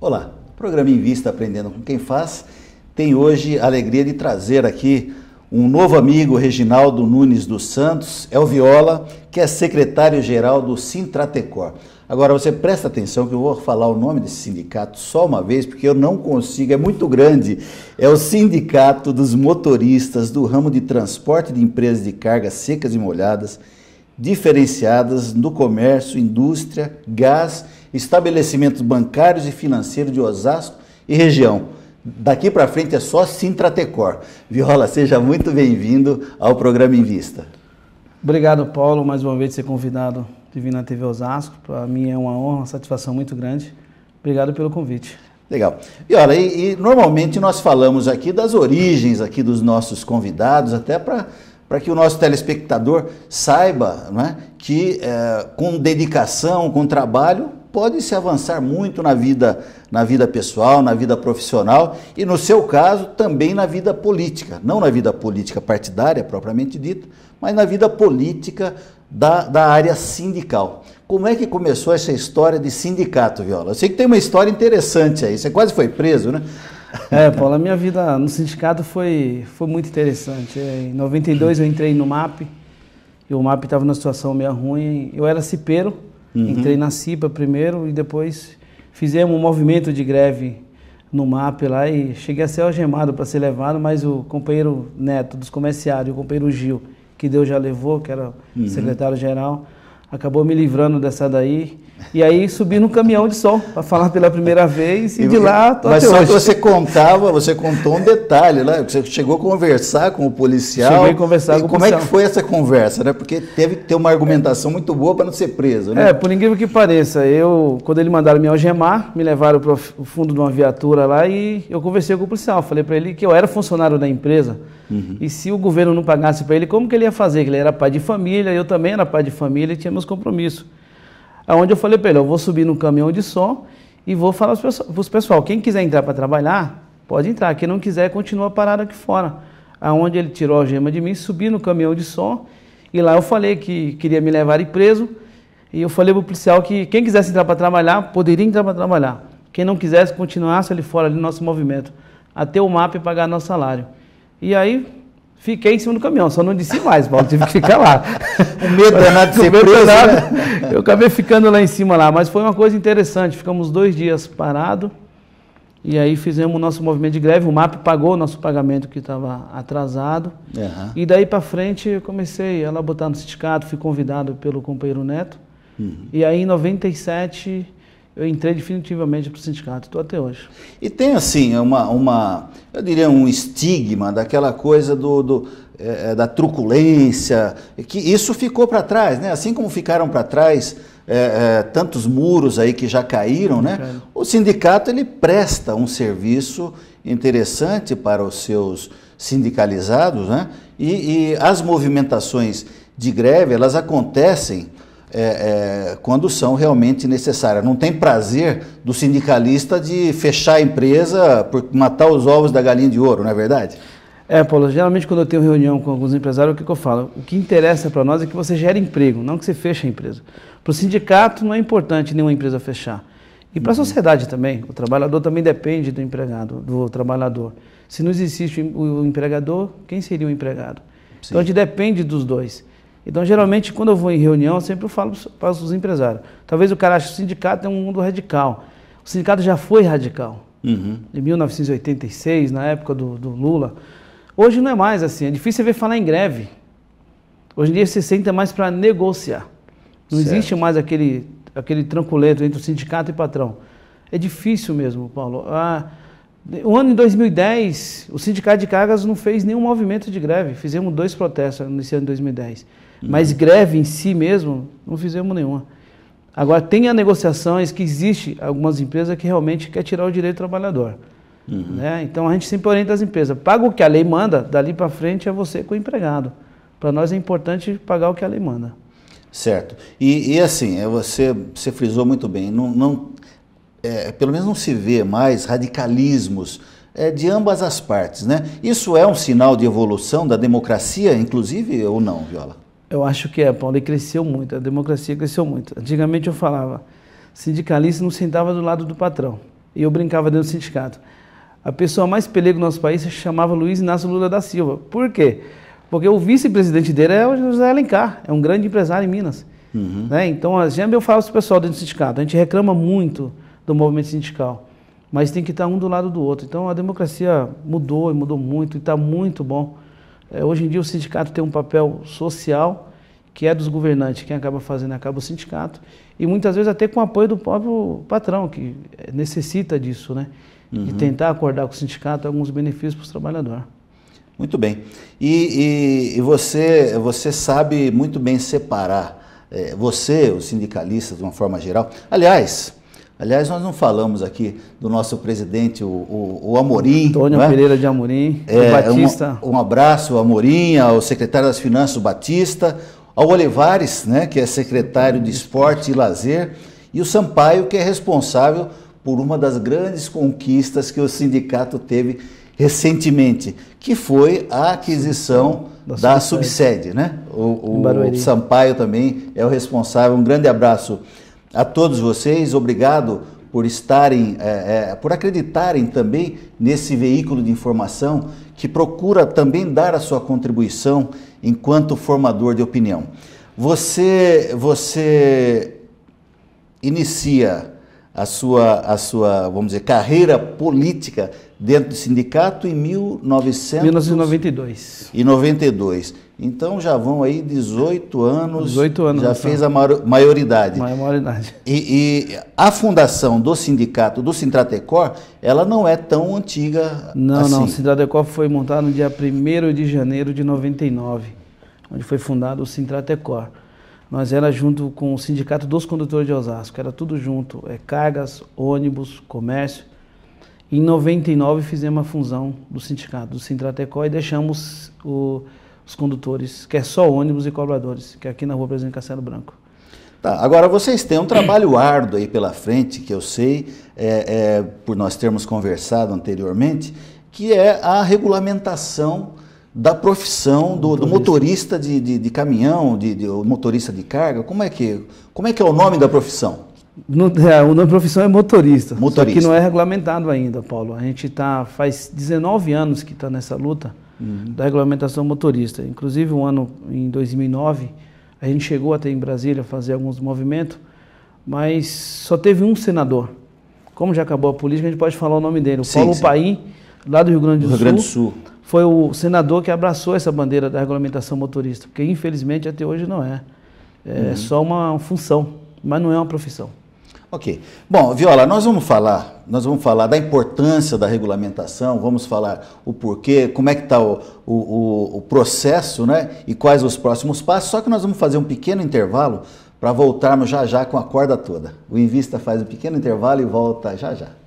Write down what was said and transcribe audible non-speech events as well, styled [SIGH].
Olá, programa em vista Aprendendo com Quem Faz. Tem hoje a alegria de trazer aqui um novo amigo, Reginaldo Nunes dos Santos, é o Viola, que é secretário-geral do Sintratecor. Agora, você presta atenção que eu vou falar o nome desse sindicato só uma vez, porque eu não consigo, é muito grande. É o Sindicato dos Motoristas do Ramo de Transporte de Empresas de Cargas Secas e Molhadas, diferenciadas no comércio, indústria, gás, estabelecimentos bancários e financeiros de Osasco e região. Daqui para frente é só Sintratecor. Viola, seja muito bem-vindo ao programa Em Vista. Obrigado, Paulo, mais uma vez, de ser convidado de vir na TV Osasco. Para mim é uma honra, uma satisfação muito grande. Obrigado pelo convite. Legal. E olha, e, e normalmente nós falamos aqui das origens aqui dos nossos convidados, até para para que o nosso telespectador saiba né, que é, com dedicação, com trabalho, pode se avançar muito na vida, na vida pessoal, na vida profissional e, no seu caso, também na vida política. Não na vida política partidária, propriamente dita, mas na vida política da, da área sindical. Como é que começou essa história de sindicato, Viola? Eu sei que tem uma história interessante aí. Você quase foi preso, né? É, Paulo, a minha vida no sindicato foi, foi muito interessante. É, em 92 eu entrei no MAP, e o MAP estava numa situação meio ruim. Eu era cipeiro, Uhum. Entrei na CIPA primeiro e depois fizemos um movimento de greve no MAP lá e cheguei a ser algemado para ser levado, mas o companheiro Neto dos comerciários, o companheiro Gil, que Deus já levou, que era uhum. secretário-geral, acabou me livrando dessa daí e aí subi num caminhão de sol para falar pela primeira vez e, e de lá tô Mas só hoje. que você contava, você contou um detalhe lá, né? você chegou a conversar com o policial. Cheguei a conversar e com o policial. como é que foi essa conversa, né? Porque teve que ter uma argumentação muito boa para não ser preso, né? É, por incrível que pareça, eu quando ele mandaram me algemar, me levaram para o fundo de uma viatura lá e eu conversei com o policial, falei para ele que eu era funcionário da empresa uhum. e se o governo não pagasse para ele, como que ele ia fazer? Que ele era pai de família, eu também era pai de família e tinha meus compromissos. Onde eu falei para ele, eu vou subir no caminhão de som e vou falar para os pessoal, quem quiser entrar para trabalhar, pode entrar. Quem não quiser, continua parado aqui fora. Aonde ele tirou a gema de mim, subi no caminhão de som e lá eu falei que queria me levar preso. E eu falei para o policial que quem quisesse entrar para trabalhar, poderia entrar para trabalhar. Quem não quisesse, continuasse ali fora, ali no nosso movimento, até o MAP pagar nosso salário. E aí Fiquei em cima do caminhão, só não disse mais, Paulo, tive que ficar lá. [LAUGHS] o medo nada né, de [LAUGHS] ser preso. Né? Eu acabei ficando lá em cima lá, mas foi uma coisa interessante. Ficamos dois dias parado e aí fizemos o nosso movimento de greve. O MAP pagou o nosso pagamento que estava atrasado. Uhum. E daí para frente eu comecei a lá botar no sindicato, fui convidado pelo companheiro Neto. Uhum. E aí em 97 eu entrei definitivamente para o sindicato, estou até hoje. E tem assim, uma, uma, eu diria um estigma daquela coisa do, do é, é da truculência, que isso ficou para trás, né? Assim como ficaram para trás é, é, tantos muros aí que já caíram, né? O sindicato ele presta um serviço interessante para os seus sindicalizados, né? E, e as movimentações de greve elas acontecem é, é, quando são realmente necessárias. Não tem prazer do sindicalista de fechar a empresa por matar os ovos da galinha de ouro, não é verdade? É, Paulo, geralmente quando eu tenho reunião com alguns empresários, o que, que eu falo? O que interessa para nós é que você gere emprego, não que você feche a empresa. Para o sindicato não é importante nenhuma empresa fechar. E para a uhum. sociedade também, o trabalhador também depende do empregado, do trabalhador. Se não existe o empregador, quem seria o empregado? Sim. Então a gente depende dos dois. Então, geralmente, quando eu vou em reunião, eu sempre falo para os empresários. Talvez o cara ache que o sindicato é um mundo radical. O sindicato já foi radical. Uhum. Em 1986, na época do, do, Lula. Hoje não é mais assim. É difícil você ver falar em greve. Hoje em dia você senta mais para negociar. Não certo. existe mais aquele, aquele tranquilento entre o sindicato e o patrão. É difícil mesmo, Paulo. Ah, o ano de 2010, o Sindicato de Cargas não fez nenhum movimento de greve. Fizemos dois protestos nesse ano de 2010. Uhum. Mas greve em si mesmo, não fizemos nenhuma. Agora, tem a negociações que existe algumas empresas que realmente quer tirar o direito do trabalhador. Uhum. Né? Então, a gente sempre orienta as empresas. Paga o que a lei manda, dali para frente é você com o empregado. Para nós é importante pagar o que a lei manda. Certo. E, e assim, é você, você frisou muito bem, não, não é, pelo menos não se vê mais radicalismos é, de ambas as partes, né? Isso é um sinal de evolução da democracia, inclusive, ou não, Viola? Eu acho que é, Paulo, e cresceu muito, a democracia cresceu muito. Antigamente eu falava, sindicalista não sentava do lado do patrão, e eu brincava dentro do sindicato. A pessoa mais pelega no nosso país se chamava Luiz Inácio Lula da Silva. Por quê? Porque o vice-presidente dele é o José Alencar, é um grande empresário em Minas. Uhum. Né? Então, sempre assim, é eu falo para o pessoal dentro do sindicato, a gente reclama muito do movimento sindical. Mas tem que estar um do lado do outro. Então a democracia mudou e mudou muito e está muito bom. É, hoje em dia o sindicato tem um papel social que é dos governantes. Quem acaba fazendo acaba o sindicato. E muitas vezes até com o apoio do próprio patrão, que necessita disso, né? Uhum. E tentar acordar com o sindicato alguns benefícios para os trabalhadores. Muito bem. E, e, e, você, você sabe muito bem separar, é, você, os sindicalistas, de uma forma geral. Aliás, Aliás, nós não falamos aqui do nosso presidente, o, o, o Amorim. Antônio é? Pereira de Amorim, é, Batista. Um, um abraço ao Amorim, ao secretário das Finanças, o Batista, ao Olivares, né, que é secretário de Esporte e Lazer, e o Sampaio, que é responsável por uma das grandes conquistas que o sindicato teve recentemente, que foi a aquisição da, da subsede. subsede né? O, o Sampaio também é o responsável. Um grande abraço a todos vocês, obrigado por estarem, é, é, por acreditarem também nesse veículo de informação que procura também dar a sua contribuição enquanto formador de opinião. Você, você inicia a sua, a sua, vamos dizer, carreira política dentro do sindicato em 1992. 1992. Então já vão aí 18 anos. 18 anos. Já então. fez a maioridade. Maioridade. E, e, a fundação do sindicato, do Sintratecor, ela não é tão antiga não, assim. Não, não. O Sintratecor foi montado no dia 1 de janeiro de 99, onde foi fundado o Sintratecor. Nós era junto com o Sindicato dos Condutores de Osasco, era tudo junto, é, cargas, ônibus, comércio. Em 99 fizemos a fusão do sindicato, do Sintratecor e deixamos o os condutores, que é só ônibus e cobradores, que é aqui na rua Presidente Castelo Branco. Tá, agora vocês têm um trabalho árduo aí pela frente, que eu sei, é, é, por nós termos conversado anteriormente, que é a regulamentação da profissão do, do motorista de, de, de caminhão, de, de, motorista de carga. Como é, que, como é que é o nome da profissão? Não, é, a profissão é motorista, motorista. Só que não é regulamentado ainda, Paulo. A gente tá faz 19 anos que está nessa luta uhum. da regulamentação motorista. Inclusive, um ano em 2009, a gente chegou até em Brasília fazer alguns movimentos, mas só teve um senador. Como já acabou a política, a gente pode falar o nome dele. O sim, Paulo sim. Paim, lá do Rio Grande do, Rio Sul, Grande do Sul, foi o senador que abraçou essa bandeira da regulamentação motorista, porque infelizmente até hoje não é. É uhum. só uma função, mas não é uma profissão. Ok. Bom, Viola, nós vamos falar, nós vamos falar da importância da regulamentação, vamos falar o porquê, como é que está o, o, o, processo, né? E quais os próximos passos. Só que nós vamos fazer um pequeno intervalo para voltarmos já já com a corda toda. O Invista faz um pequeno intervalo e volta já já.